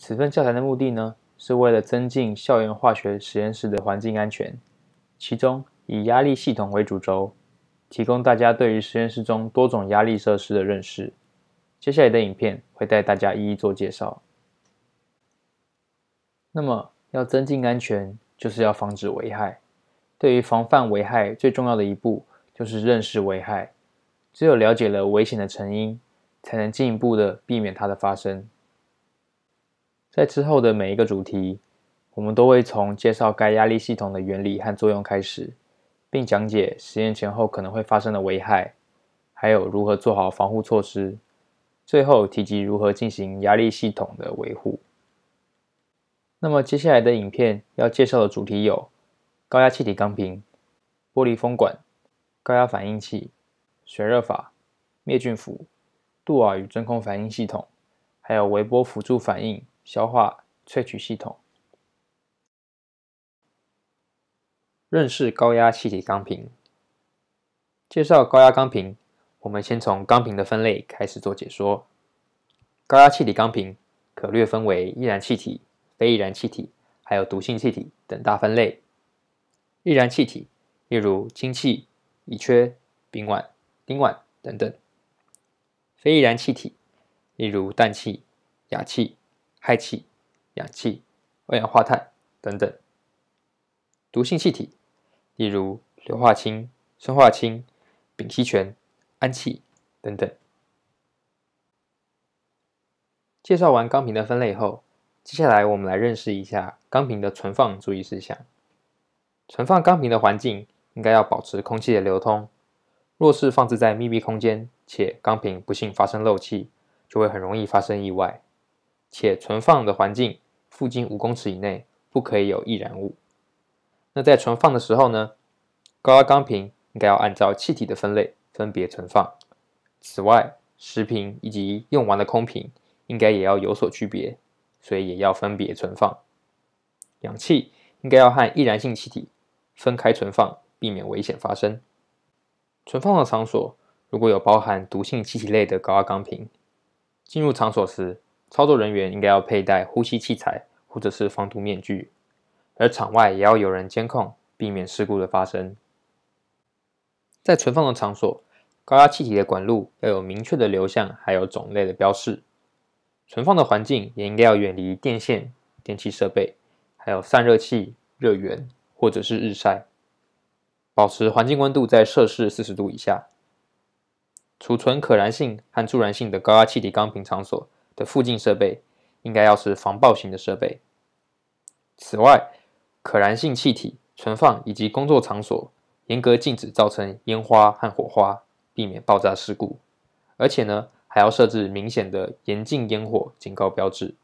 此份教材的目的呢，是为了增进校园化学实验室的环境安全。其中以压力系统为主轴，提供大家对于实验室中多种压力设施的认识。接下来的影片会带大家一一做介绍。那么要增进安全，就是要防止危害。对于防范危害最重要的一步，就是认识危害。只有了解了危险的成因，才能进一步的避免它的发生。在之后的每一个主题，我们都会从介绍该压力系统的原理和作用开始，并讲解实验前后可能会发生的危害，还有如何做好防护措施。最后提及如何进行压力系统的维护。那么接下来的影片要介绍的主题有：高压气体钢瓶、玻璃风管、高压反应器、水热法、灭菌釜、杜瓦与真空反应系统，还有微波辅助反应。消化萃取系统，认识高压气体钢瓶。介绍高压钢瓶，我们先从钢瓶的分类开始做解说。高压气体钢瓶可略分为易燃气体、非易燃气体，还有毒性气体等大分类。易燃气体，例如氢气、乙炔、丙烷、丁烷等等；非易燃气体，例如氮气、氩气。氦气、氧气、二氧化碳等等，毒性气体，例如硫化氢、砷化氢、丙烯醛、氨气等等。介绍完钢瓶的分类后，接下来我们来认识一下钢瓶的存放注意事项。存放钢瓶的环境应该要保持空气的流通，若是放置在密闭空间，且钢瓶不幸发生漏气，就会很容易发生意外。且存放的环境附近五公尺以内不可以有易燃物。那在存放的时候呢，高压钢瓶应该要按照气体的分类分别存放。此外，食瓶以及用完的空瓶应该也要有所区别，所以也要分别存放。氧气应该要和易燃性气体分开存放，避免危险发生。存放的场所如果有包含毒性气体类的高压钢瓶，进入场所时。操作人员应该要佩戴呼吸器材或者是防毒面具，而场外也要有人监控，避免事故的发生。在存放的场所，高压气体的管路要有明确的流向，还有种类的标示。存放的环境也应该要远离电线、电器设备，还有散热器、热源或者是日晒，保持环境温度在摄氏四十度以下。储存可燃性和助燃性的高压气体钢瓶场所。的附近设备应该要是防爆型的设备。此外，可燃性气体存放以及工作场所严格禁止造成烟花和火花，避免爆炸事故。而且呢，还要设置明显的严禁烟火警告标志。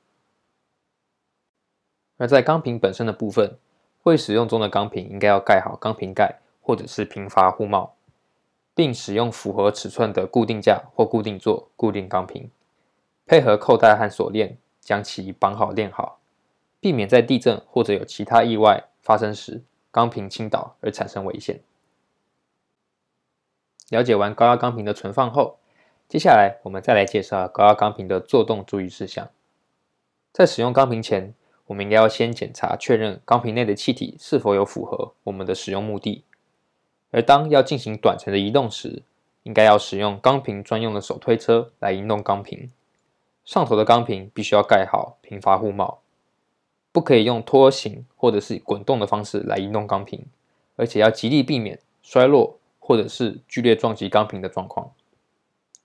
而在钢瓶本身的部分，未使用中的钢瓶应该要盖好钢瓶盖或者是平阀护帽，并使用符合尺寸的固定架或固定座固定钢瓶。配合扣带和锁链，将其绑好、链好，避免在地震或者有其他意外发生时钢瓶倾倒而产生危险。了解完高压钢瓶的存放后，接下来我们再来介绍高压钢瓶的作动注意事项。在使用钢瓶前，我们应该要先检查确认钢瓶内的气体是否有符合我们的使用目的。而当要进行短程的移动时，应该要使用钢瓶专用的手推车来移动钢瓶。上头的钢瓶必须要盖好平滑护帽，不可以用拖行或者是滚动的方式来移动钢瓶，而且要极力避免摔落或者是剧烈撞击钢瓶的状况。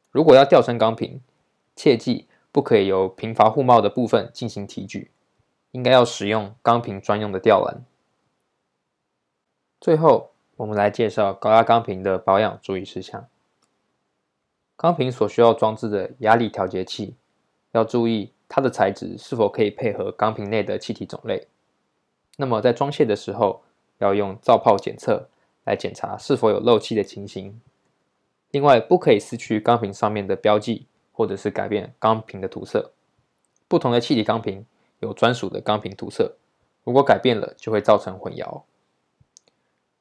如果要吊升钢瓶，切记不可以由平滑护帽的部分进行提举，应该要使用钢瓶专用的吊篮。最后，我们来介绍高压钢瓶的保养注意事项。钢瓶所需要装置的压力调节器。要注意它的材质是否可以配合钢瓶内的气体种类。那么在装卸的时候，要用造泡检测来检查是否有漏气的情形。另外，不可以撕去钢瓶上面的标记，或者是改变钢瓶的涂色。不同的气体钢瓶有专属的钢瓶涂色，如果改变了，就会造成混淆。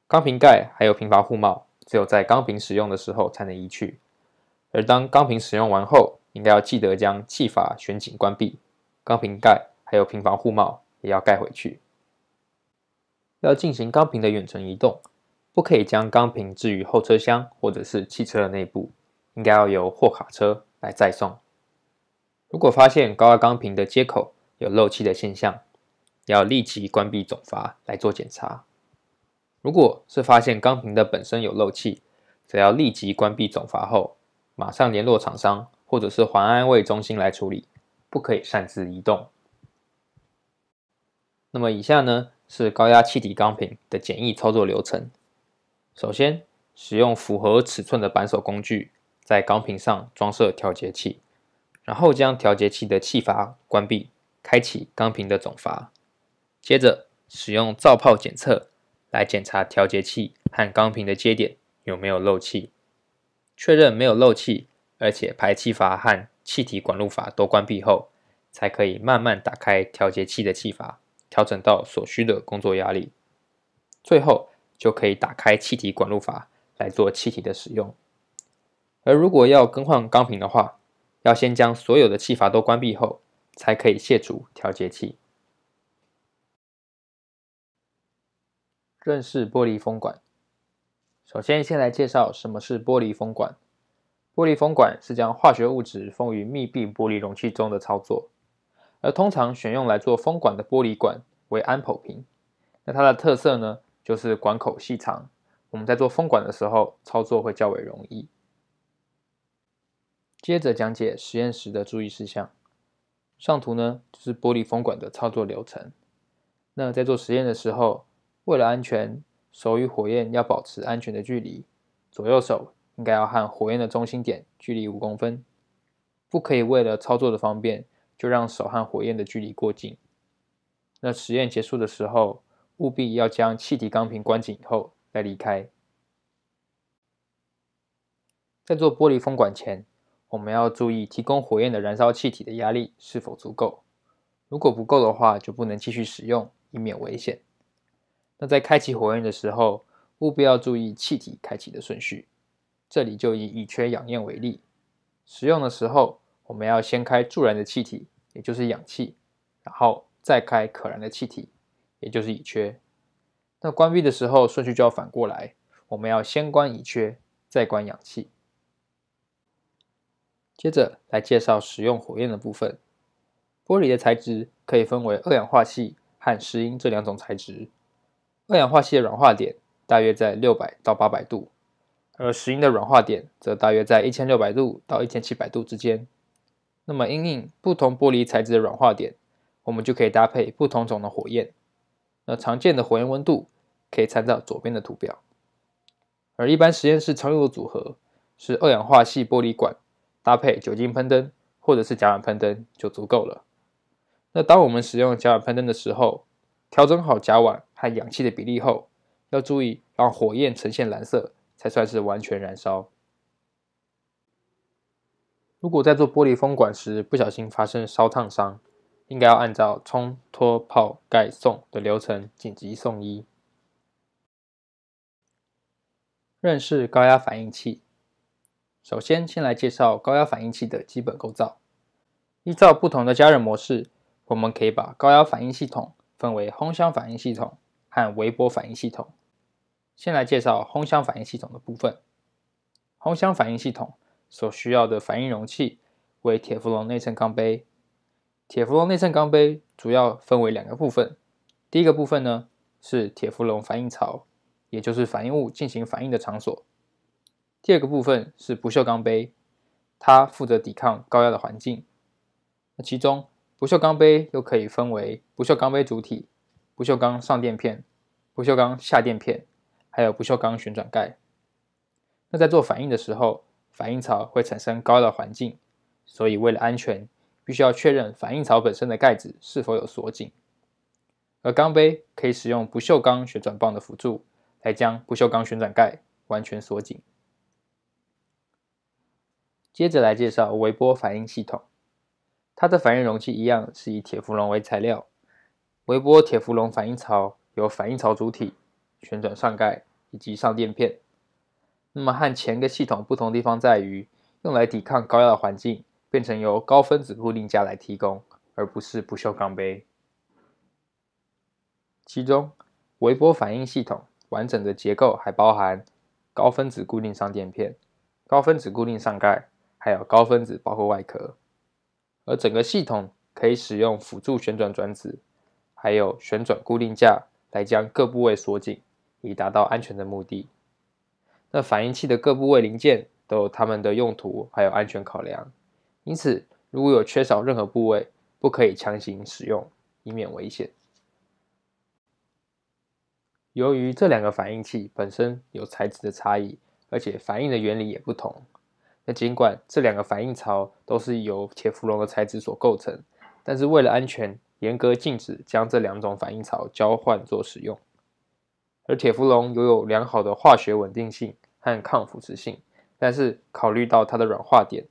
钢瓶盖还有平阀护帽，只有在钢瓶使用的时候才能移去。而当钢瓶使用完后，应该要记得将气阀旋紧关闭，钢瓶盖还有平房护帽也要盖回去。要进行钢瓶的远程移动，不可以将钢瓶置于后车厢或者是汽车的内部，应该要由货卡车来载送。如果发现高压钢瓶的接口有漏气的现象，要立即关闭总阀来做检查。如果是发现钢瓶的本身有漏气，则要立即关闭总阀后，马上联络厂商。或者是环安卫中心来处理，不可以擅自移动。那么以下呢是高压气体钢瓶的简易操作流程：首先，使用符合尺寸的扳手工具在钢瓶上装设调节器，然后将调节器的气阀关闭，开启钢瓶的总阀。接着，使用造炮检测来检查调节器和钢瓶的接点有没有漏气，确认没有漏气。而且排气阀和气体管路阀都关闭后，才可以慢慢打开调节器的气阀，调整到所需的工作压力。最后就可以打开气体管路阀来做气体的使用。而如果要更换钢瓶的话，要先将所有的气阀都关闭后，才可以卸除调节器。认识玻璃风管，首先先来介绍什么是玻璃风管。玻璃封管是将化学物质封于密闭玻璃容器中的操作，而通常选用来做封管的玻璃管为安普瓶。那它的特色呢，就是管口细长，我们在做封管的时候操作会较为容易。接着讲解实验室的注意事项。上图呢，就是玻璃封管的操作流程。那在做实验的时候，为了安全，手与火焰要保持安全的距离，左右手。应该要和火焰的中心点距离五公分，不可以为了操作的方便就让手和火焰的距离过近。那实验结束的时候，务必要将气体钢瓶关紧后再离开。在做玻璃封管前，我们要注意提供火焰的燃烧气体的压力是否足够，如果不够的话，就不能继续使用，以免危险。那在开启火焰的时候，务必要注意气体开启的顺序。这里就以乙炔氧焰为例，使用的时候，我们要先开助燃的气体，也就是氧气，然后再开可燃的气体，也就是乙炔。那关闭的时候顺序就要反过来，我们要先关乙炔，再关氧气。接着来介绍使用火焰的部分。玻璃的材质可以分为二氧化碳和石英这两种材质。二氧化碳的软化点大约在六百到八百度。而石英的软化点则大约在一千六百度到一千七百度之间。那么，因应不同玻璃材质的软化点，我们就可以搭配不同种的火焰。那常见的火焰温度可以参照左边的图表。而一般实验室常用的组合是二氧化系玻璃管搭配酒精喷灯，或者是甲烷喷灯就足够了。那当我们使用甲烷喷灯的时候，调整好甲烷和氧气的比例后，要注意让火焰呈现蓝色。才算是完全燃烧。如果在做玻璃风管时不小心发生烧烫伤，应该要按照冲、脱、泡、盖、送的流程紧急送医。认识高压反应器，首先先来介绍高压反应器的基本构造。依照不同的加热模式，我们可以把高压反应系统分为烘箱反应系统和微波反应系统。先来介绍烘箱反应系统的部分。烘箱反应系统所需要的反应容器为铁氟龙内衬钢杯。铁氟龙内衬钢杯主要分为两个部分。第一个部分呢是铁氟龙反应槽，也就是反应物进行反应的场所。第二个部分是不锈钢杯，它负责抵抗高压的环境。那其中不锈钢杯又可以分为不锈钢杯主体、不锈钢上垫片、不锈钢下垫片。还有不锈钢旋转盖。那在做反应的时候，反应槽会产生高压环境，所以为了安全，必须要确认反应槽本身的盖子是否有锁紧。而钢杯可以使用不锈钢旋转棒的辅助，来将不锈钢旋转盖完全锁紧。接着来介绍微波反应系统，它的反应容器一样是以铁氟龙为材料，微波铁氟龙反应槽有反应槽主体。旋转上盖以及上垫片，那么和前个系统不同地方在于，用来抵抗高压的环境变成由高分子固定架来提供，而不是不锈钢杯。其中微波反应系统完整的结构还包含高分子固定上垫片、高分子固定上盖，还有高分子包括外壳，而整个系统可以使用辅助旋转转子，还有旋转固定架来将各部位锁紧。以达到安全的目的。那反应器的各部位零件都有它们的用途，还有安全考量。因此，如果有缺少任何部位，不可以强行使用，以免危险。由于这两个反应器本身有材质的差异，而且反应的原理也不同。那尽管这两个反应槽都是由铁氟龙的材质所构成，但是为了安全，严格禁止将这两种反应槽交换做使用。而铁氟龙拥有良好的化学稳定性和抗腐蚀性，但是考虑到它的软化点，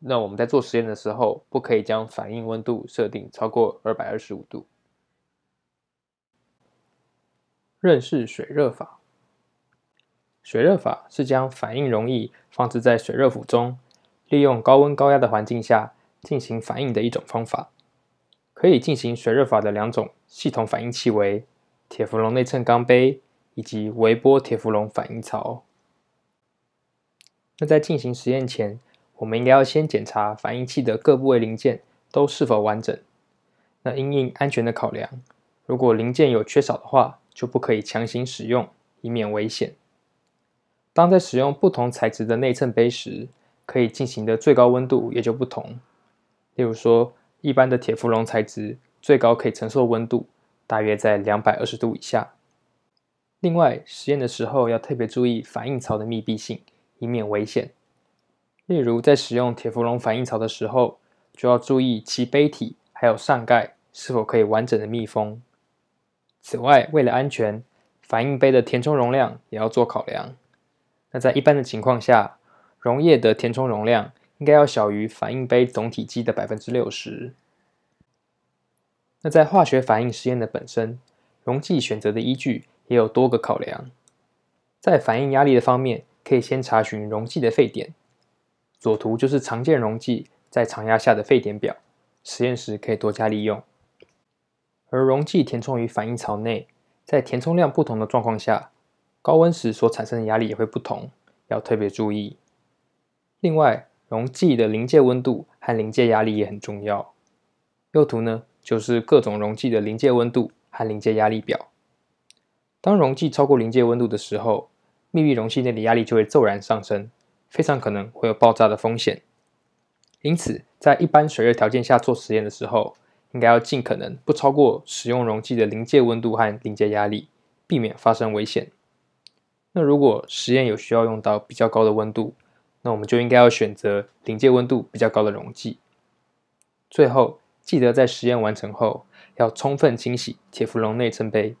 那我们在做实验的时候，不可以将反应温度设定超过二百二十五度。认识水热法。水热法是将反应溶液放置在水热釜中，利用高温高压的环境下进行反应的一种方法。可以进行水热法的两种系统反应器为铁氟龙内衬钢杯。以及微波铁氟龙反应槽。那在进行实验前，我们应该要先检查反应器的各部位零件都是否完整。那因应安全的考量，如果零件有缺少的话，就不可以强行使用，以免危险。当在使用不同材质的内衬杯时，可以进行的最高温度也就不同。例如说，一般的铁氟龙材质，最高可以承受温度大约在两百二十度以下。另外，实验的时候要特别注意反应槽的密闭性，以免危险。例如，在使用铁氟龙反应槽的时候，就要注意其杯体还有上盖是否可以完整的密封。此外，为了安全，反应杯的填充容量也要做考量。那在一般的情况下，溶液的填充容量应该要小于反应杯总体积的百分之六十。那在化学反应实验的本身，溶剂选择的依据。也有多个考量，在反应压力的方面，可以先查询溶剂的沸点。左图就是常见溶剂在常压下的沸点表，实验时可以多加利用。而溶剂填充于反应槽内，在填充量不同的状况下，高温时所产生的压力也会不同，要特别注意。另外，溶剂的临界温度和临界压力也很重要。右图呢，就是各种溶剂的临界温度和临界压力表。当溶剂超过临界温度的时候，密闭容器内的压力就会骤然上升，非常可能会有爆炸的风险。因此，在一般水热条件下做实验的时候，应该要尽可能不超过使用溶剂的临界温度和临界压力，避免发生危险。那如果实验有需要用到比较高的温度，那我们就应该要选择临界温度比较高的溶剂。最后，记得在实验完成后要充分清洗铁氟龙内衬杯。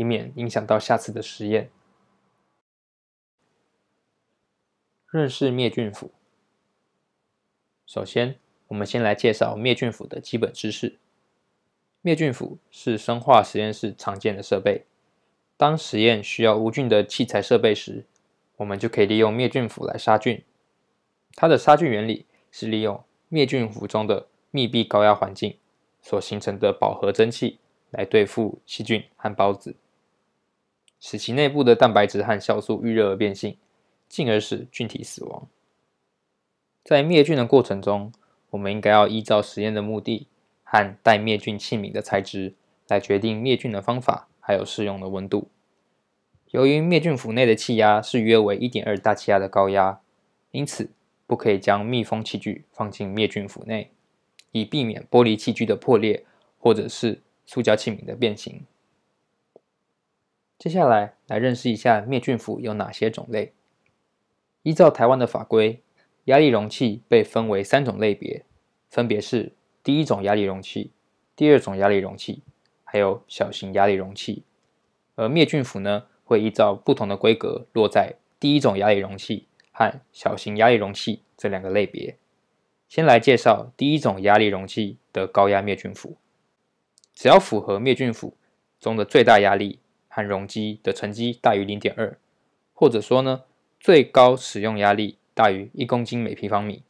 以免影响到下次的实验。认识灭菌釜。首先，我们先来介绍灭菌釜的基本知识。灭菌釜是生化实验室常见的设备。当实验需要无菌的器材设备时，我们就可以利用灭菌釜来杀菌。它的杀菌原理是利用灭菌釜中的密闭高压环境所形成的饱和蒸汽来对付细菌和孢子。使其内部的蛋白质和酵素遇热而变性，进而使菌体死亡。在灭菌的过程中，我们应该要依照实验的目的和待灭菌器皿的材质来决定灭菌的方法，还有适用的温度。由于灭菌釜内的气压是约为一点二大气压的高压，因此不可以将密封器具放进灭菌釜内，以避免玻璃器具的破裂或者是塑胶器皿的变形。接下来来认识一下灭菌釜有哪些种类。依照台湾的法规，压力容器被分为三种类别，分别是第一种压力容器、第二种压力容器，还有小型压力容器。而灭菌釜呢，会依照不同的规格，落在第一种压力容器和小型压力容器这两个类别。先来介绍第一种压力容器的高压灭菌釜，只要符合灭菌釜中的最大压力。和容积的乘积大于零点二，或者说呢，最高使用压力大于一公斤每平方米，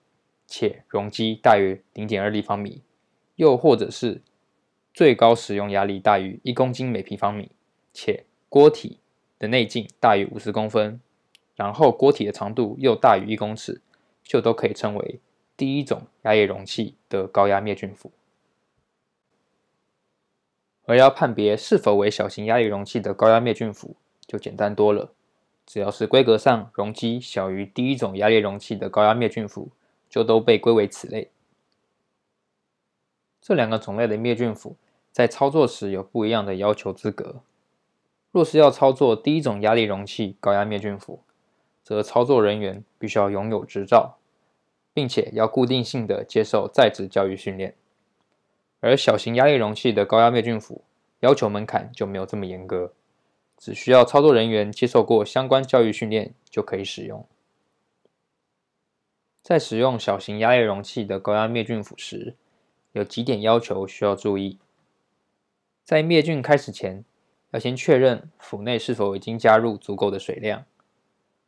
且容积大于零点二立方米，又或者是最高使用压力大于一公斤每平方米，且锅体的内径大于五十公分，然后锅体的长度又大于一公尺，就都可以称为第一种压液容器的高压灭菌釜。而要判别是否为小型压力容器的高压灭菌釜，就简单多了。只要是规格上容积小于第一种压力容器的高压灭菌釜，就都被归为此类。这两个种类的灭菌釜在操作时有不一样的要求资格。若是要操作第一种压力容器高压灭菌釜，则操作人员必须要拥有执照，并且要固定性的接受在职教育训练。而小型压力容器的高压灭菌釜要求门槛就没有这么严格，只需要操作人员接受过相关教育训练就可以使用。在使用小型压力容器的高压灭菌釜时，有几点要求需要注意：在灭菌开始前，要先确认釜内是否已经加入足够的水量；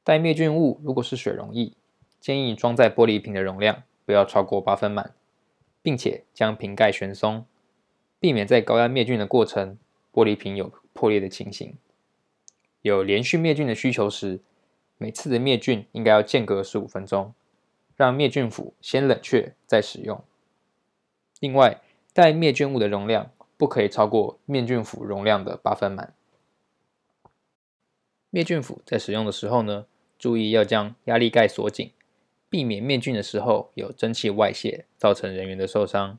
待灭菌物如果是水溶液，建议装在玻璃瓶的容量不要超过八分满。并且将瓶盖旋松，避免在高压灭菌的过程玻璃瓶有破裂的情形。有连续灭菌的需求时，每次的灭菌应该要间隔十五分钟，让灭菌釜先冷却再使用。另外，带灭菌物的容量不可以超过灭菌釜容量的八分满。灭菌釜在使用的时候呢，注意要将压力盖锁紧。避免灭菌的时候有蒸汽外泄，造成人员的受伤。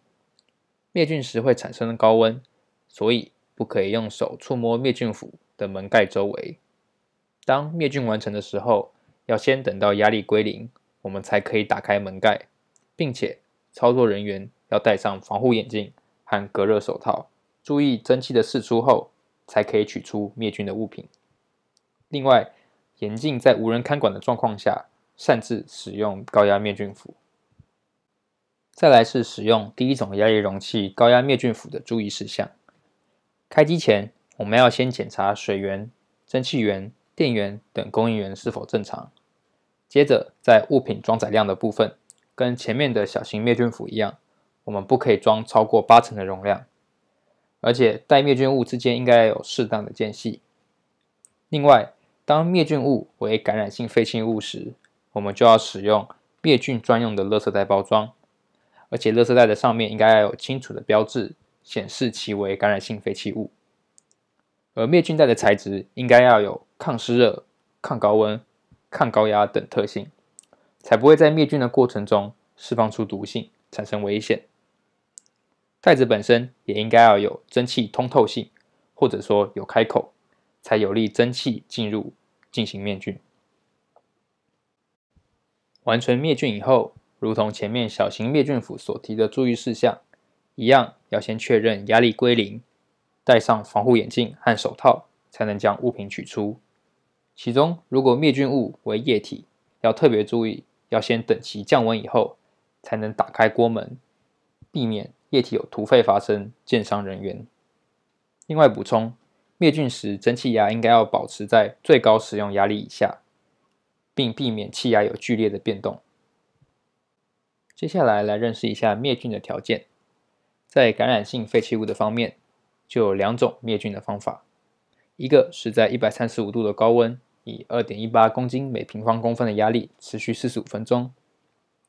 灭菌时会产生高温，所以不可以用手触摸灭菌釜的门盖周围。当灭菌完成的时候，要先等到压力归零，我们才可以打开门盖，并且操作人员要戴上防护眼镜和隔热手套，注意蒸汽的释出后，才可以取出灭菌的物品。另外，眼禁在无人看管的状况下。擅自使用高压灭菌釜。再来是使用第一种压力容器高压灭菌釜的注意事项。开机前，我们要先检查水源、蒸汽源、电源等供应源是否正常。接着，在物品装载量的部分，跟前面的小型灭菌釜一样，我们不可以装超过八成的容量。而且，带灭菌物之间应该有适当的间隙。另外，当灭菌物为感染性废弃物时，我们就要使用灭菌专用的乐色袋包装，而且乐色袋的上面应该要有清楚的标志，显示其为感染性废弃物。而灭菌袋的材质应该要有抗湿热、抗高温、抗高压等特性，才不会在灭菌的过程中释放出毒性，产生危险。袋子本身也应该要有蒸汽通透性，或者说有开口，才有利蒸汽进入进行灭菌。完成灭菌以后，如同前面小型灭菌釜所提的注意事项一样，要先确认压力归零，戴上防护眼镜和手套，才能将物品取出。其中，如果灭菌物为液体，要特别注意，要先等其降温以后，才能打开锅门，避免液体有涂沸发生，溅伤人员。另外补充，灭菌时蒸汽压应该要保持在最高使用压力以下。并避免气压有剧烈的变动。接下来来认识一下灭菌的条件。在感染性废弃物的方面，就有两种灭菌的方法：一个是在一百三十五度的高温，以二点一八公斤每平方公分的压力持续四十五分钟；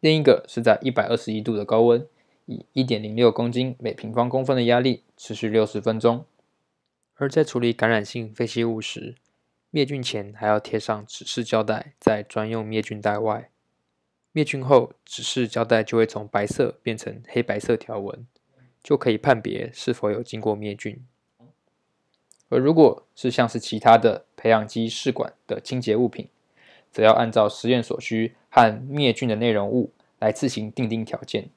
另一个是在一百二十一度的高温，以一点零六公斤每平方公分的压力持续六十分钟。而在处理感染性废弃物时，灭菌前还要贴上指示胶带，在专用灭菌袋外，灭菌后指示胶带就会从白色变成黑白色条纹，就可以判别是否有经过灭菌。而如果是像是其他的培养基试管的清洁物品，则要按照实验所需和灭菌的内容物来自行定定条件。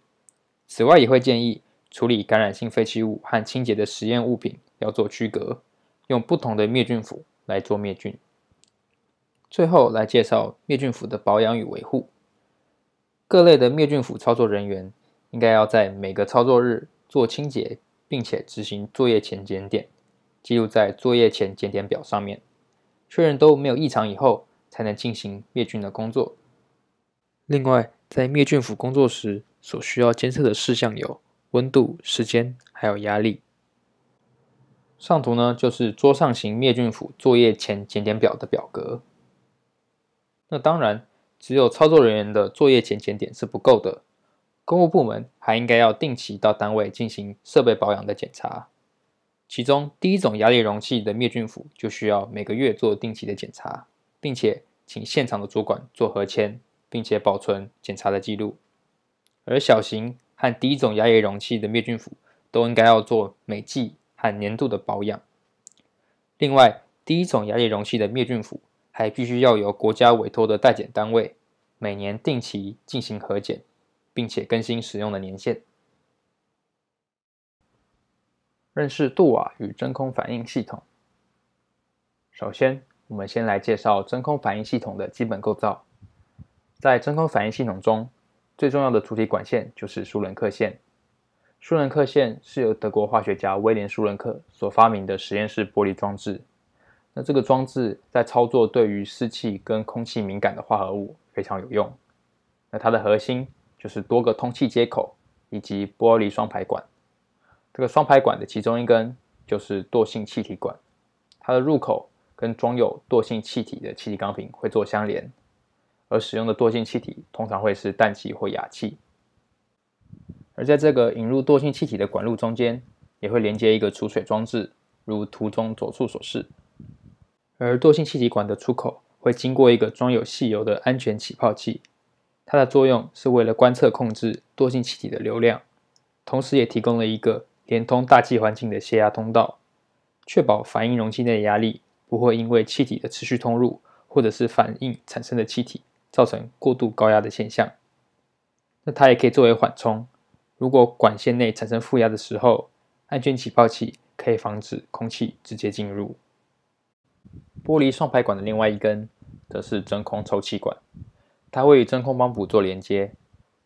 此外，也会建议处理感染性废弃物和清洁的实验物品要做区隔，用不同的灭菌符。来做灭菌。最后来介绍灭菌釜的保养与维护。各类的灭菌釜操作人员应该要在每个操作日做清洁，并且执行作业前检点，记录在作业前检点表上面，确认都没有异常以后，才能进行灭菌的工作。另外，在灭菌釜工作时，所需要监测的事项有温度、时间，还有压力。上图呢，就是桌上型灭菌釜作业前检点表的表格。那当然，只有操作人员的作业前检点是不够的，公务部门还应该要定期到单位进行设备保养的检查。其中，第一种压力容器的灭菌釜就需要每个月做定期的检查，并且请现场的主管做核签，并且保存检查的记录。而小型和第一种压力容器的灭菌釜都应该要做每季。年度的保养。另外，第一种压力容器的灭菌釜还必须要由国家委托的代检单位每年定期进行核检，并且更新使用的年限。认识杜瓦与真空反应系统。首先，我们先来介绍真空反应系统的基本构造。在真空反应系统中，最重要的主体管线就是舒伦克线。舒伦克线是由德国化学家威廉·舒伦克所发明的实验室玻璃装置。那这个装置在操作对于湿气跟空气敏感的化合物非常有用。那它的核心就是多个通气接口以及玻璃双排管。这个双排管的其中一根就是惰性气体管，它的入口跟装有惰性气体的气体钢瓶会做相连。而使用的惰性气体通常会是氮气或氩气。而在这个引入惰性气体的管路中间，也会连接一个储水装置，如图中左处所示。而惰性气体管的出口会经过一个装有细油的安全起泡器，它的作用是为了观测控制惰性气体的流量，同时也提供了一个连通大气环境的泄压通道，确保反应容器内的压力不会因为气体的持续通入，或者是反应产生的气体造成过度高压的现象。那它也可以作为缓冲。如果管线内产生负压的时候，安全起泡器可以防止空气直接进入。玻璃双排管的另外一根则是真空抽气管，它会与真空补做连接，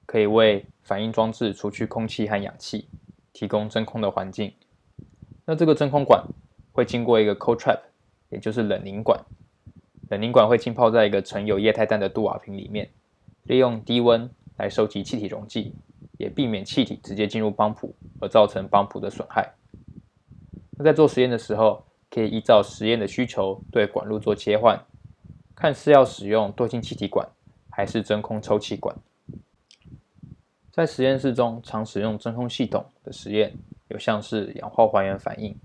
可以为反应装置除去空气和氧气，提供真空的环境。那这个真空管会经过一个 cold trap，也就是冷凝管，冷凝管会浸泡在一个盛有液态氮的杜瓦瓶里面，利用低温来收集气体溶剂。也避免气体直接进入帮浦而造成帮浦的损害。那在做实验的时候，可以依照实验的需求对管路做切换，看是要使用惰性气体管还是真空抽气管。在实验室中常使用真空系统的实验，有像是氧化还原反应、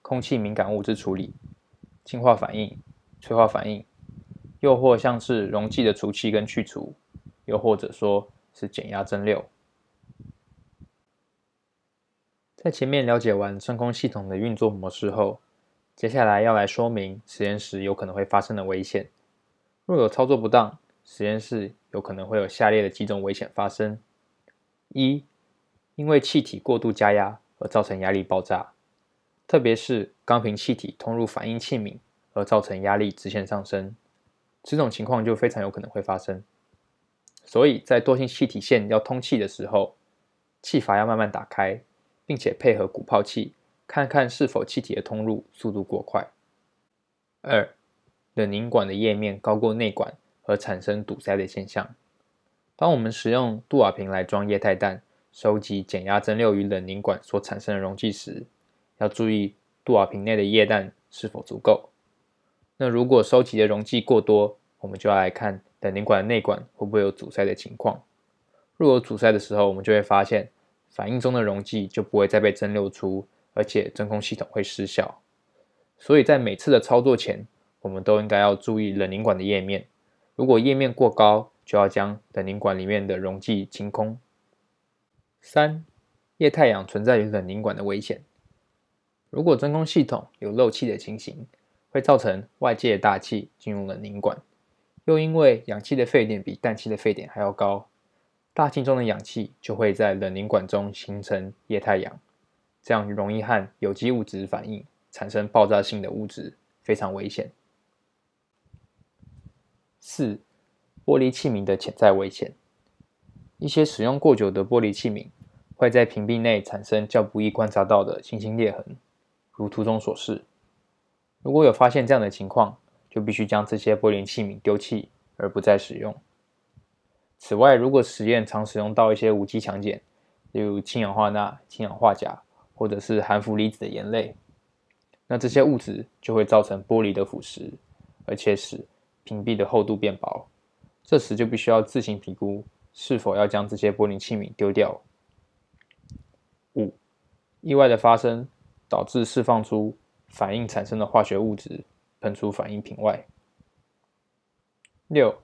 空气敏感物质处理、净化反应、催化反应，又或像是溶剂的除气跟去除，又或者说是减压蒸馏。在前面了解完真空系统的运作模式后，接下来要来说明实验室有可能会发生的危险。若有操作不当，实验室有可能会有下列的几种危险发生：一、因为气体过度加压而造成压力爆炸，特别是钢瓶气体通入反应器皿而造成压力直线上升，这种情况就非常有可能会发生。所以在惰性气体线要通气的时候，气阀要慢慢打开。并且配合鼓泡器，看看是否气体的通入速度过快。二，冷凝管的液面高过内管而产生堵塞的现象。当我们使用杜瓦瓶来装液态氮，收集减压蒸馏与冷凝管所产生的溶器时，要注意杜瓦瓶内的液氮是否足够。那如果收集的溶器过多，我们就要来看冷凝管的内管会不会有阻塞的情况。若有阻塞的时候，我们就会发现。反应中的溶剂就不会再被蒸馏出，而且真空系统会失效。所以在每次的操作前，我们都应该要注意冷凝管的液面。如果液面过高，就要将冷凝管里面的溶剂清空。三、液态氧存在于冷凝管的危险。如果真空系统有漏气的情形，会造成外界大气进入冷凝管，又因为氧气的沸点比氮气的沸点还要高。大气中的氧气就会在冷凝管中形成液态氧，这样容易和有机物质反应，产生爆炸性的物质，非常危险。四、玻璃器皿的潜在危险：一些使用过久的玻璃器皿会在瓶壁内产生较不易观察到的星星裂痕，如图中所示。如果有发现这样的情况，就必须将这些玻璃器皿丢弃而不再使用。此外，如果实验常使用到一些无机强碱，例如氢氧化钠、氢氧化钾，或者是含氟离子的盐类，那这些物质就会造成玻璃的腐蚀，而且使屏蔽的厚度变薄。这时就必须要自行评估是否要将这些玻璃器皿丢掉。五、意外的发生导致释放出反应产生的化学物质喷出反应瓶外。六。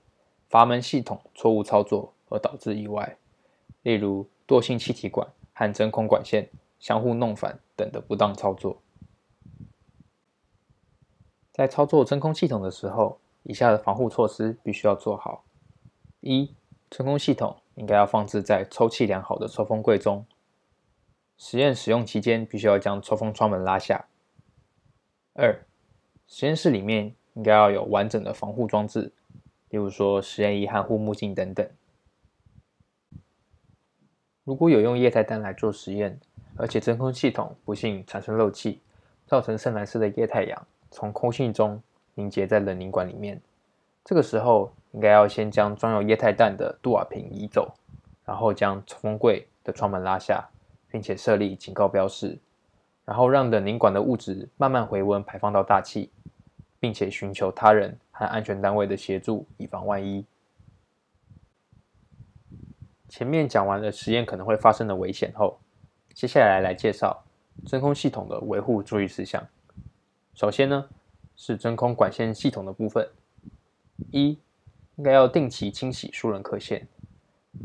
阀门系统错误操作而导致意外，例如惰性气体管和真空管线相互弄反等的不当操作。在操作真空系统的时候，以下的防护措施必须要做好：一、真空系统应该要放置在抽气良好的抽风柜中；实验使用期间必须要将抽风窗门拉下。二、实验室里面应该要有完整的防护装置。例如说实验仪和护目镜等等。如果有用液态氮来做实验，而且真空系统不幸产生漏气，造成深蓝色的液态氧从空隙中凝结在冷凝管里面，这个时候应该要先将装有液态氮的杜瓦瓶移走，然后将抽风柜的窗门拉下，并且设立警告标示，然后让冷凝管的物质慢慢回温排放到大气，并且寻求他人。和安全单位的协助，以防万一。前面讲完了实验可能会发生的危险后，接下来来介绍真空系统的维护注意事项。首先呢，是真空管线系统的部分。一，应该要定期清洗输人刻线，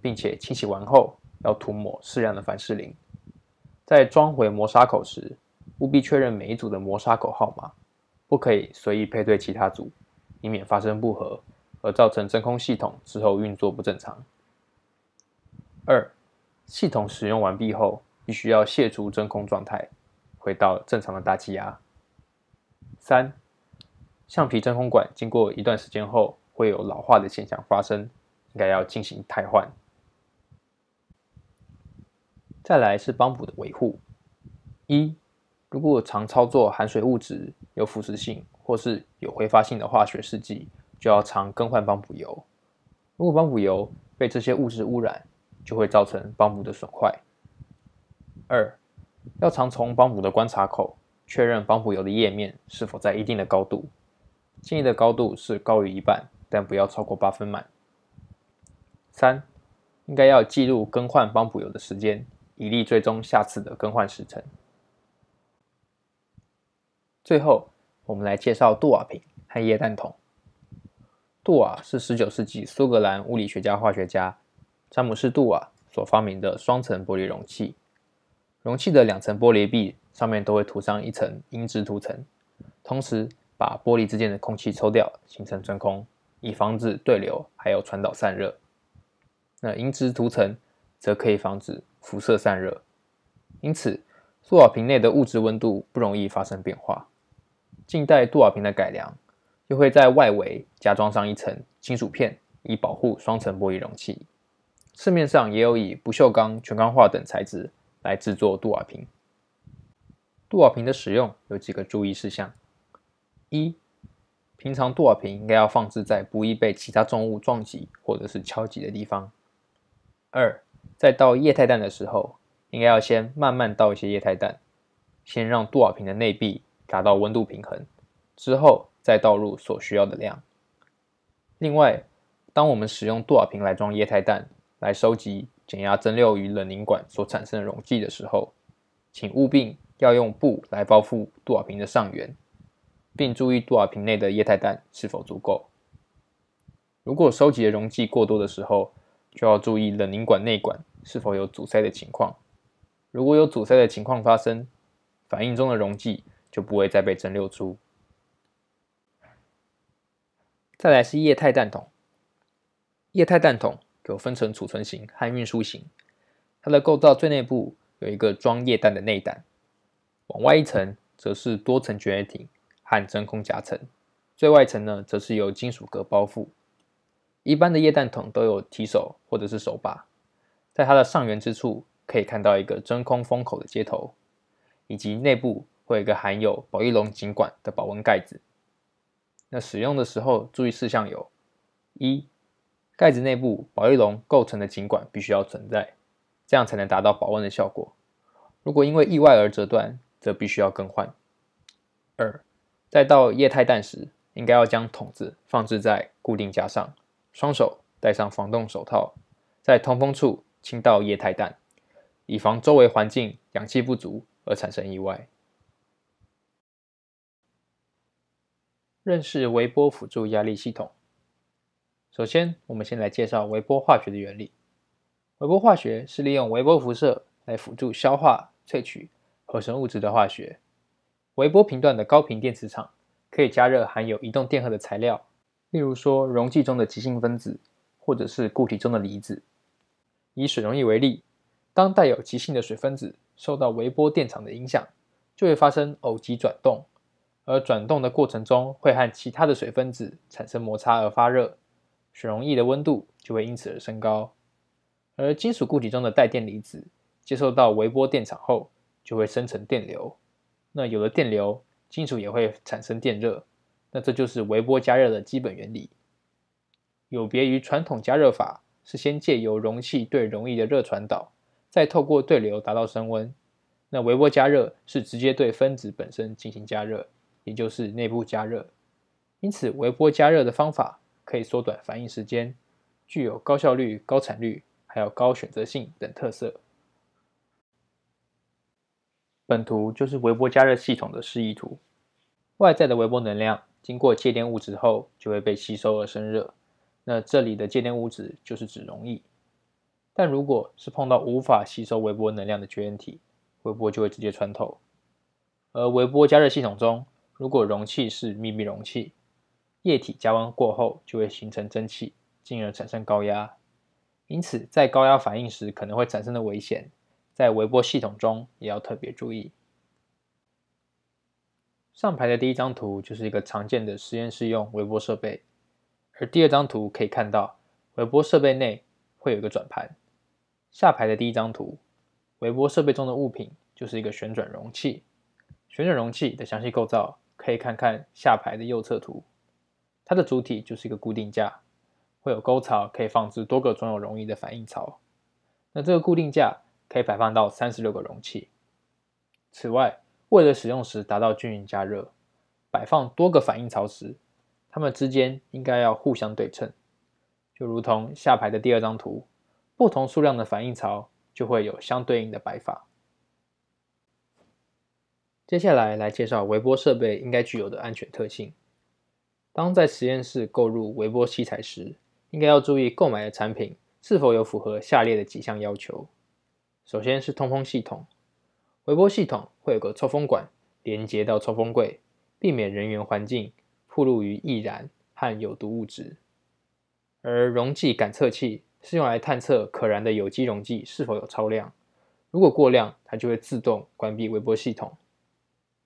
并且清洗完后要涂抹适量的凡士林。在装回磨砂口时，务必确认每一组的磨砂口号码，不可以随意配对其他组。以免发生不和，而造成真空系统之后运作不正常。二、系统使用完毕后，必须要卸除真空状态，回到正常的大气压。三、橡皮真空管经过一段时间后，会有老化的现象发生，应该要进行汰换。再来是帮补的维护：一、如果常操作含水物质，有腐蚀性。或是有挥发性的化学试剂，就要常更换帮补油。如果帮补油被这些物质污染，就会造成帮补的损坏。二，要常从帮补的观察口确认帮补油的液面是否在一定的高度，建议的高度是高于一半，但不要超过八分满。三，应该要记录更换帮补油的时间，以利追踪下次的更换时辰。最后。我们来介绍杜瓦瓶和液氮桶。杜瓦是十九世纪苏格兰物理学家、化学家詹姆斯·杜瓦所发明的双层玻璃容器。容器的两层玻璃壁上面都会涂上一层银质涂层，同时把玻璃之间的空气抽掉，形成真空，以防止对流还有传导散热。那银质涂层则可以防止辐射散热，因此杜瓦瓶内的物质温度不容易发生变化。近代杜瓦瓶的改良，又会在外围加装上一层金属片，以保护双层玻璃容器。市面上也有以不锈钢、全钢化等材质来制作杜瓦瓶。杜瓦瓶的使用有几个注意事项：一、平常杜瓦瓶应该要放置在不易被其他重物撞击或者是敲击的地方；二、在倒液态氮的时候，应该要先慢慢倒一些液态氮，先让杜瓦瓶的内壁。达到温度平衡之后，再倒入所需要的量。另外，当我们使用杜瓦瓶来装液态氮，来收集减压蒸馏与冷凝管所产生的溶剂的时候，请务必要用布来包覆杜瓦瓶的上缘，并注意杜瓦瓶内的液态氮是否足够。如果收集的溶剂过多的时候，就要注意冷凝管内管是否有阻塞的情况。如果有阻塞的情况发生，反应中的溶剂。就不会再被蒸馏出。再来是液态氮桶，液态氮桶有分成储存型和运输型。它的构造最内部有一个装液氮的内胆，往外一层则是多层绝缘体和真空夹层，最外层呢则是由金属格包覆。一般的液氮桶都有提手或者是手把，在它的上缘之处可以看到一个真空封口的接头，以及内部。会有一个含有保育龙尽管的保温盖子。那使用的时候注意事项有：一、盖子内部保育龙构成的尽管必须要存在，这样才能达到保温的效果。如果因为意外而折断，则必须要更换。二、在到液态氮时，应该要将桶子放置在固定架上，双手戴上防冻手套，在通风处倾倒液态氮，以防周围环境氧气不足而产生意外。认识微波辅助压力系统。首先，我们先来介绍微波化学的原理。微波化学是利用微波辐射来辅助消化、萃取和成物质的化学。微波频段的高频电磁场可以加热含有移动电荷的材料，例如说溶剂中的极性分子，或者是固体中的离子。以水溶液为例，当带有极性的水分子受到微波电场的影响，就会发生偶极转动。而转动的过程中，会和其他的水分子产生摩擦而发热，水溶液的温度就会因此而升高。而金属固体中的带电离子接受到微波电场后，就会生成电流。那有了电流，金属也会产生电热。那这就是微波加热的基本原理。有别于传统加热法，是先借由容器对溶液的热传导，再透过对流达到升温。那微波加热是直接对分子本身进行加热。也就是内部加热，因此微波加热的方法可以缩短反应时间，具有高效率、高产率，还有高选择性等特色。本图就是微波加热系统的示意图。外在的微波能量经过介电物质后，就会被吸收而生热。那这里的介电物质就是指溶液。但如果是碰到无法吸收微波能量的绝缘体，微波就会直接穿透。而微波加热系统中，如果容器是密闭容器，液体加温过后就会形成蒸汽，进而产生高压。因此，在高压反应时可能会产生的危险，在微波系统中也要特别注意。上排的第一张图就是一个常见的实验室用微波设备，而第二张图可以看到微波设备内会有一个转盘。下排的第一张图，微波设备中的物品就是一个旋转容器。旋转容器的详细构造。可以看看下排的右侧图，它的主体就是一个固定架，会有沟槽可以放置多个装有溶液的反应槽。那这个固定架可以摆放到三十六个容器。此外，为了使用时达到均匀加热，摆放多个反应槽时，它们之间应该要互相对称，就如同下排的第二张图，不同数量的反应槽就会有相对应的摆法。接下来来介绍微波设备应该具有的安全特性。当在实验室购入微波器材时，应该要注意购买的产品是否有符合下列的几项要求。首先是通风系统，微波系统会有个抽风管连接到抽风柜，避免人员环境曝露于易燃和有毒物质。而溶剂感测器是用来探测可燃的有机溶剂是否有超量，如果过量，它就会自动关闭微波系统。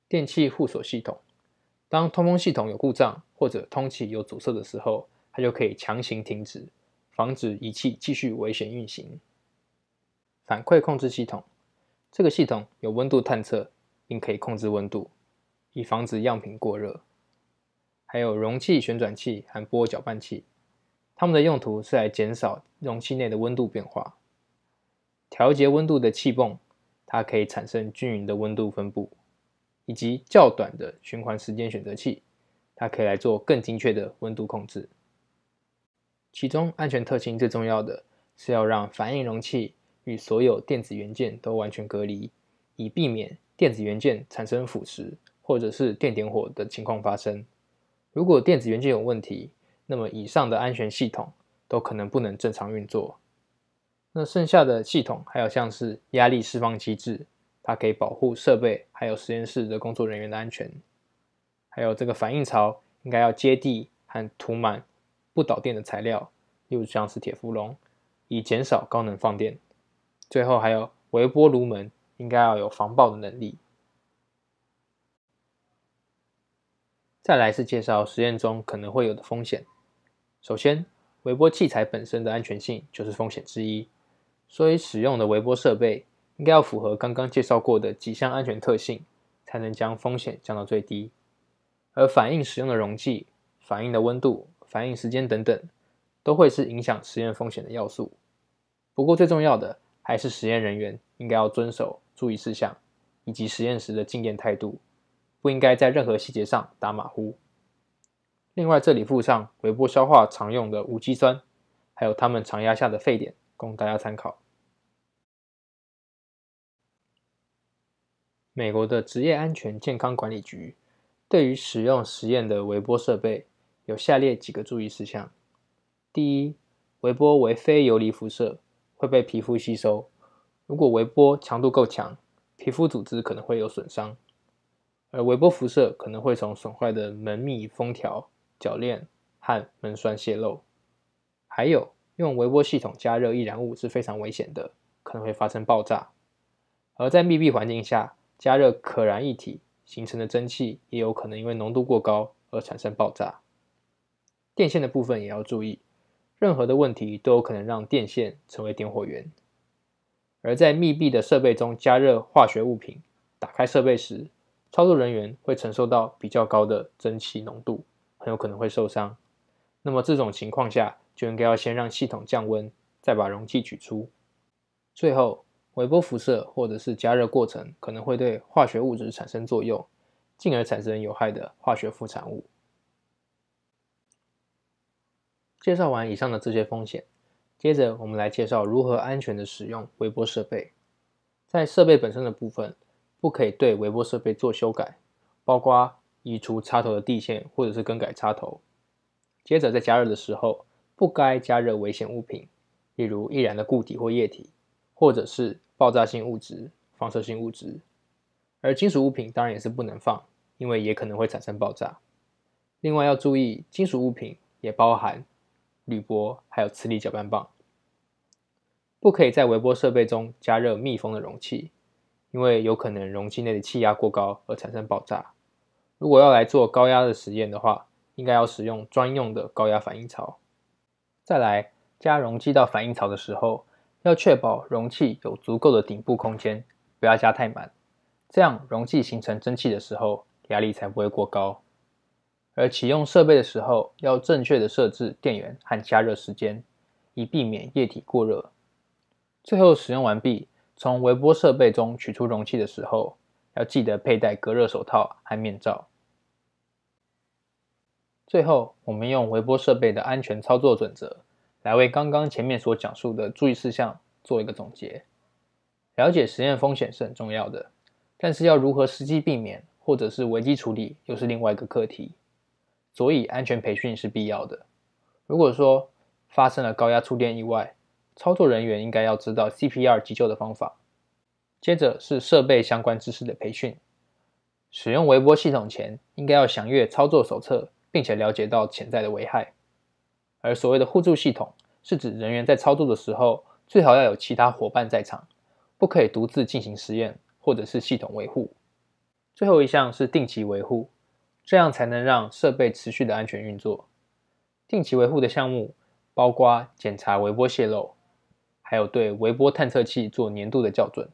电气互锁系统，当通风系统有故障或者通气有阻塞的时候，它就可以强行停止，防止仪器继续危险运行。反馈控制系统，这个系统有温度探测，并可以控制温度，以防止样品过热。还有容器旋转器、含波搅拌器，它们的用途是来减少容器内的温度变化。调节温度的气泵，它可以产生均匀的温度分布。以及较短的循环时间选择器，它可以来做更精确的温度控制。其中安全特性最重要的是要让反应容器与所有电子元件都完全隔离，以避免电子元件产生腐蚀或者是电点火的情况发生。如果电子元件有问题，那么以上的安全系统都可能不能正常运作。那剩下的系统还有像是压力释放机制。它可以保护设备，还有实验室的工作人员的安全。还有这个反应槽应该要接地和涂满不导电的材料，例如像是铁氟龙，以减少高能放电。最后还有微波炉门应该要有防爆的能力。再来是介绍实验中可能会有的风险。首先，微波器材本身的安全性就是风险之一，所以使用的微波设备。应该要符合刚刚介绍过的几项安全特性，才能将风险降到最低。而反应使用的溶剂、反应的温度、反应时间等等，都会是影响实验风险的要素。不过最重要的还是实验人员应该要遵守注意事项，以及实验时的敬业态度，不应该在任何细节上打马虎。另外，这里附上微波消化常用的无机酸，还有它们常压下的沸点，供大家参考。美国的职业安全健康管理局对于使用实验的微波设备有下列几个注意事项：第一，微波为非游离辐射，会被皮肤吸收。如果微波强度够强，皮肤组织可能会有损伤。而微波辐射可能会从损坏的门密封条、铰链和门栓泄漏。还有，用微波系统加热易燃物是非常危险的，可能会发生爆炸。而在密闭环境下，加热可燃液体形成的蒸汽也有可能因为浓度过高而产生爆炸。电线的部分也要注意，任何的问题都有可能让电线成为点火源。而在密闭的设备中加热化学物品，打开设备时，操作人员会承受到比较高的蒸汽浓度，很有可能会受伤。那么这种情况下就应该要先让系统降温，再把容器取出。最后。微波辐射或者是加热过程可能会对化学物质产生作用，进而产生有害的化学副产物。介绍完以上的这些风险，接着我们来介绍如何安全的使用微波设备。在设备本身的部分，不可以对微波设备做修改，包括移除插头的地线或者是更改插头。接着在加热的时候，不该加热危险物品，例如易燃的固体或液体，或者是。爆炸性物质、放射性物质，而金属物品当然也是不能放，因为也可能会产生爆炸。另外要注意，金属物品也包含铝箔，还有磁力搅拌棒。不可以在微波设备中加热密封的容器，因为有可能容器内的气压过高而产生爆炸。如果要来做高压的实验的话，应该要使用专用的高压反应槽。再来，加容器到反应槽的时候。要确保容器有足够的顶部空间，不要加太满，这样容器形成蒸汽的时候压力才不会过高。而启用设备的时候，要正确的设置电源和加热时间，以避免液体过热。最后使用完毕，从微波设备中取出容器的时候，要记得佩戴隔热手套和面罩。最后，我们用微波设备的安全操作准则。来为刚刚前面所讲述的注意事项做一个总结。了解实验风险是很重要的，但是要如何实际避免，或者是危机处理，又是另外一个课题。所以安全培训是必要的。如果说发生了高压触电意外，操作人员应该要知道 CPR 急救的方法。接着是设备相关知识的培训。使用微波系统前，应该要详阅操作手册，并且了解到潜在的危害。而所谓的互助系统。是指人员在操作的时候，最好要有其他伙伴在场，不可以独自进行实验或者是系统维护。最后一项是定期维护，这样才能让设备持续的安全运作。定期维护的项目包括检查微波泄漏，还有对微波探测器做年度的校准，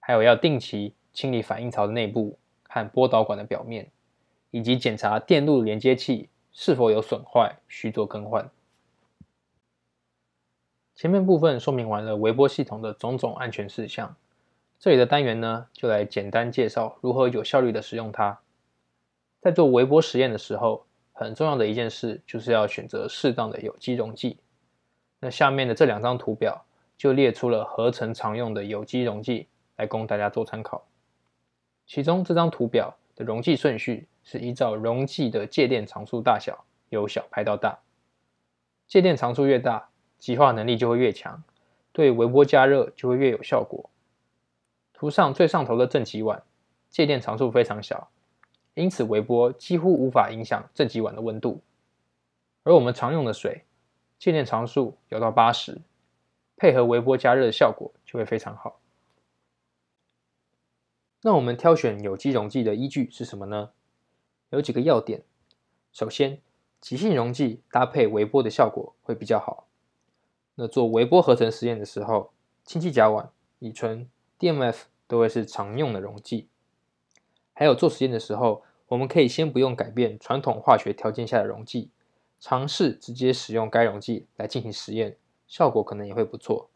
还有要定期清理反应槽的内部和波导管的表面，以及检查电路连接器是否有损坏，需做更换。前面部分说明完了微波系统的种种安全事项，这里的单元呢就来简单介绍如何有效率的使用它。在做微波实验的时候，很重要的一件事就是要选择适当的有机溶剂。那下面的这两张图表就列出了合成常用的有机溶剂，来供大家做参考。其中这张图表的溶剂顺序是依照溶剂的介电常数大小由小排到大，介电常数越大。极化能力就会越强，对微波加热就会越有效果。图上最上头的正极碗介电常数非常小，因此微波几乎无法影响正极碗的温度。而我们常用的水介电常数有到八十，配合微波加热的效果就会非常好。那我们挑选有机溶剂的依据是什么呢？有几个要点。首先，极性溶剂搭配微波的效果会比较好。那做微波合成实验的时候，氢气甲烷、乙醇、DMF 都会是常用的溶剂。还有做实验的时候，我们可以先不用改变传统化学条件下的溶剂，尝试直接使用该溶剂来进行实验，效果可能也会不错。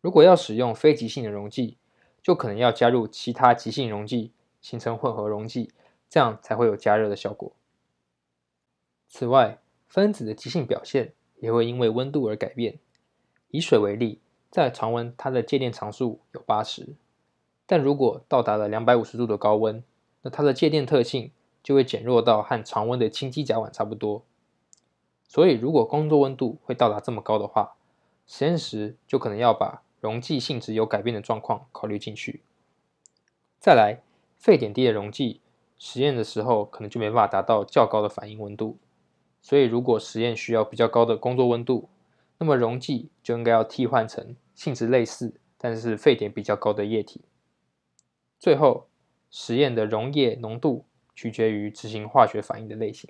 如果要使用非极性的溶剂，就可能要加入其他极性溶剂，形成混合溶剂，这样才会有加热的效果。此外，分子的极性表现。也会因为温度而改变。以水为例，在常温，它的介电常数有八十，但如果到达了两百五十度的高温，那它的介电特性就会减弱到和常温的氢基甲烷差不多。所以，如果工作温度会到达这么高的话，实验室就可能要把溶剂性质有改变的状况考虑进去。再来，沸点低的溶剂，实验的时候可能就没办法达到较高的反应温度。所以，如果实验需要比较高的工作温度，那么溶剂就应该要替换成性质类似，但是沸点比较高的液体。最后，实验的溶液浓度取决于执行化学反应的类型。